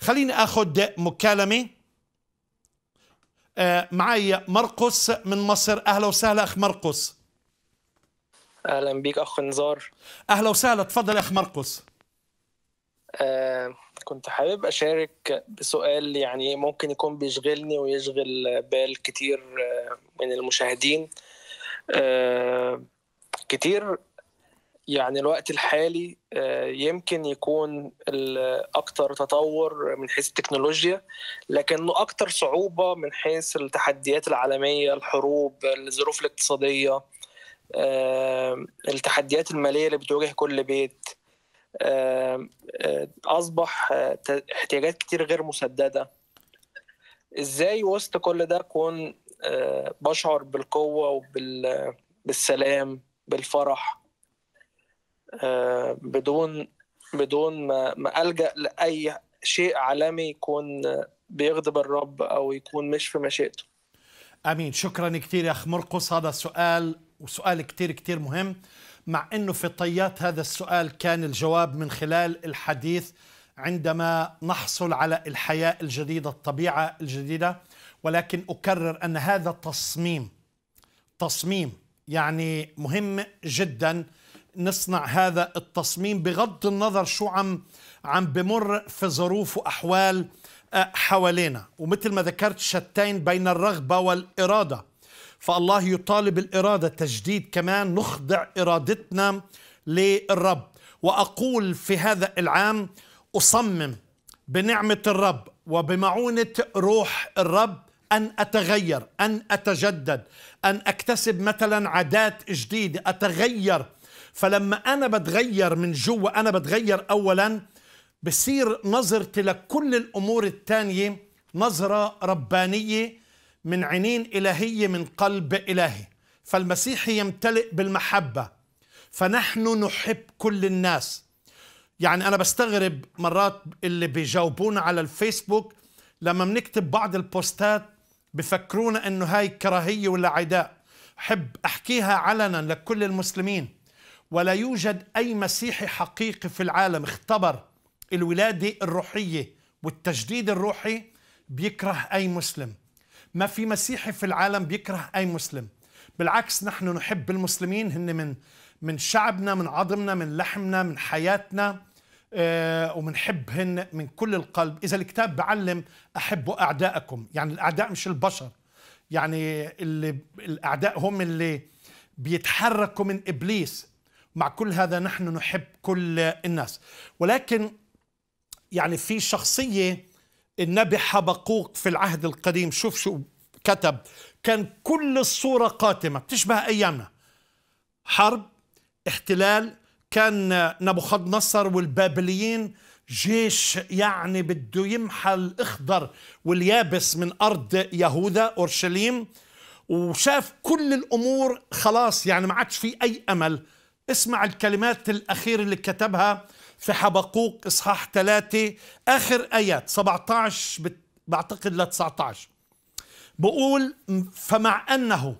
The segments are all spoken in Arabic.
خليني اخذ مكالمه آه، معي مرقس من مصر اهلا وسهلا اخ مرقس اهلا بيك اخ نزار اهلا وسهلا تفضل يا اخ مرقس آه كنت حابب اشارك بسؤال يعني ممكن يكون بيشغلني ويشغل بال كتير آه، من المشاهدين آه كتير يعني الوقت الحالي آه، يمكن يكون اكثر تطور من حيث التكنولوجيا لكنه اكثر صعوبه من حيث التحديات العالميه الحروب الظروف الاقتصاديه آه، التحديات الماليه اللي بتواجه كل بيت آه، اصبح احتياجات كتير غير مسدده ازاي وسط كل ده اكون بشعر بالقوه وبالسلام بالفرح آه، بدون بدون ما, ما الجا لاي شيء عالمي يكون بيغضب الرب او يكون مش في مشيئته امين شكرا كثير يا اخ مرقص هذا سؤال وسؤال كثير كثير مهم مع انه في طيات هذا السؤال كان الجواب من خلال الحديث عندما نحصل على الحياه الجديده الطبيعه الجديده ولكن اكرر ان هذا تصميم تصميم يعني مهم جدا نصنع هذا التصميم بغض النظر شو عم عم بمر في ظروف واحوال آه، حوالينا ومثل ما ذكرت شتين بين الرغبه والاراده فالله يطالب الاراده تجديد كمان نخضع ارادتنا للرب واقول في هذا العام اصمم بنعمه الرب وبمعونه روح الرب أن أتغير أن أتجدد أن أكتسب مثلا عادات جديدة أتغير فلما انا بتغير من جوا انا بتغير اولا بصير نظرتي لكل الامور الثانيه نظره ربانيه من عينين الهيه من قلب الهي فالمسيح يمتلئ بالمحبه فنحن نحب كل الناس يعني انا بستغرب مرات اللي بيجاوبونا على الفيسبوك لما بنكتب بعض البوستات بفكرونا انه هاي كراهيه ولا عداء حب احكيها علنا لكل المسلمين ولا يوجد أي مسيحي حقيقي في العالم اختبر الولادة الروحية والتجديد الروحي بيكره أي مسلم ما في مسيحي في العالم بيكره أي مسلم بالعكس نحن نحب المسلمين هن من من شعبنا من عظمنا من لحمنا من حياتنا آه ومنحبهن من كل القلب إذا الكتاب بعلم أحبوا أعداءكم يعني الأعداء مش البشر يعني اللي الأعداء هم اللي بيتحركوا من إبليس مع كل هذا نحن نحب كل الناس ولكن يعني في شخصية النبي حبقوق في العهد القديم شوف شو كتب كان كل الصورة قاتمة بتشبه أيامنا حرب احتلال كان نبوخذ نصر والبابليين جيش يعني بده يمحى الإخضر واليابس من أرض يهوذا أورشليم وشاف كل الأمور خلاص يعني ما عادش في أي أمل اسمع الكلمات الأخيرة اللي كتبها في حبقوق إصحاح ثلاثة آخر آيات 17 بعتقد ل 19 بقول فمع أنه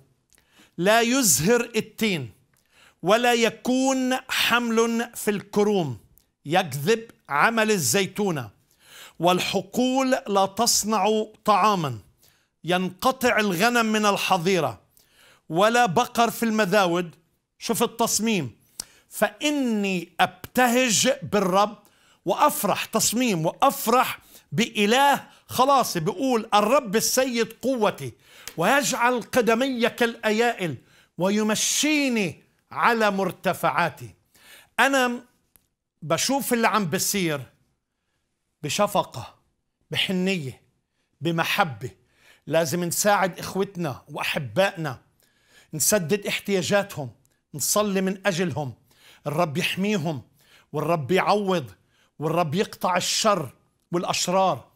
لا يزهر التين ولا يكون حمل في الكروم يكذب عمل الزيتونه والحقول لا تصنع طعاما ينقطع الغنم من الحظيرة ولا بقر في المذاود شوف التصميم فإني أبتهج بالرب وأفرح تصميم وأفرح بإله خلاص بيقول الرب السيد قوتي ويجعل قدمي كالأيائل ويمشيني على مرتفعاتي أنا بشوف اللي عم بصير بشفقة بحنية بمحبة لازم نساعد إخوتنا وأحبائنا نسدد احتياجاتهم نصلي من أجلهم الرب يحميهم والرب يعوض والرب يقطع الشر والأشرار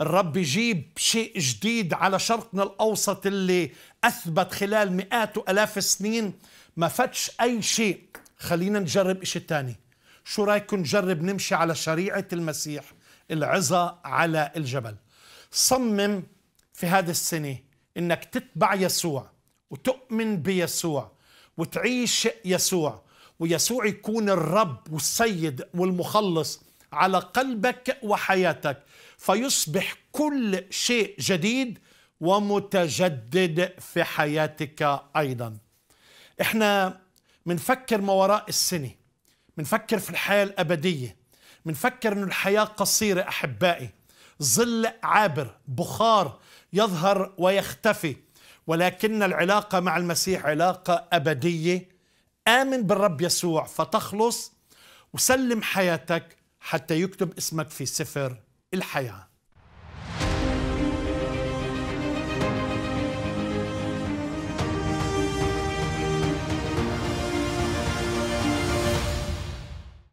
الرب يجيب شيء جديد على شرقنا الأوسط اللي أثبت خلال مئات وألاف السنين ما فتش أي شيء خلينا نجرب إشي تاني شو رايكم نجرب نمشي على شريعة المسيح العظة على الجبل صمم في هذه السنة إنك تتبع يسوع وتؤمن بيسوع وتعيش يسوع ويسوع يكون الرب والسيد والمخلص على قلبك وحياتك فيصبح كل شيء جديد ومتجدد في حياتك ايضا احنا منفكر ما وراء السنه منفكر في الحياه الابديه منفكر ان الحياه قصيره احبائي ظل عابر بخار يظهر ويختفي ولكن العلاقه مع المسيح علاقه ابديه آمن بالرب يسوع فتخلص وسلم حياتك حتى يكتب اسمك في سفر الحياه